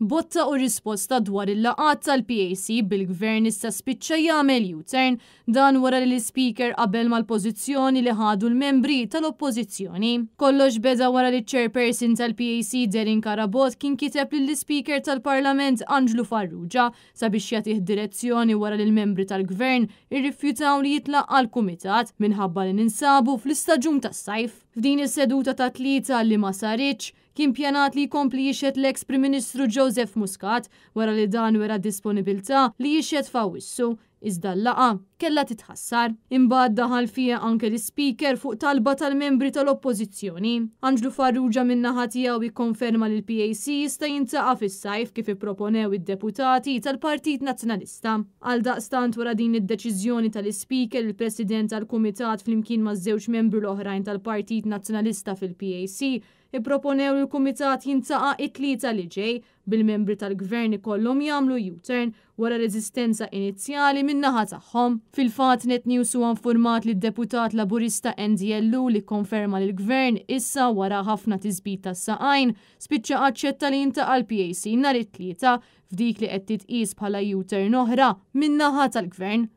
Botta u risposta dwar il-laqat tal-PAC bil-gvern issa spiċċa jagħmel U-turn dan wara li l-speaker qabel mal-pożizzjoni li ħadu l-membri tal-oppożizzjoni. Kollox beda wara li chairperson tal-PAC Derin Karabot kien kiteb lill speaker tal-Parlament Anġlu Farrugia sabiex jagħtih direzzjoni wara li l-membri tal-gvern irrifjutaw li jitlaqa l-kumitat minħabba li ninsabu fl-istaġun tas-sajf. F'din is-seduta ta' tlieta li ma saritx, kien pjanat li jkompli jixed l-eks Prim Ministru Joseph Muscat wara li dan wera disponibilità li jixed fawissu iżda l-laqa kella titħassar. Imbagħad daħal fija anke l-speaker fuq talba tal-membri tal-oppożizzjoni. Anġlu Farrugia minn naħa tiegħu jikkonferma li l-PAC jista' jintaqa' fis-sajf kif ipproponew id-deputati tal-Partit Nazzjonalista. Għal daqstant wara din id-deċiżjoni tal-speaker il-President tal-Kumitat flimkien maż-żewġ membri l-oħrajn tal-Partit Nazzjonalista fil-PAC ipproponew li l-Kumitat jintaqa' it-tlieta li ġej bil-membri tal-gvern ikollhom jagħmlu U-turn wara reżistenza inizjali min-naħa tagħhom. Fil-fatt net news huwa informat li d-deputat laburista NDLU li konferma l gvern issa wara ħafna tiżbit tas-saqajn spiċċa aċċetta li l PAC nhar it-tlieta f'dik li qed titqis bħala U-turn oħra min-naħa tal-gvern.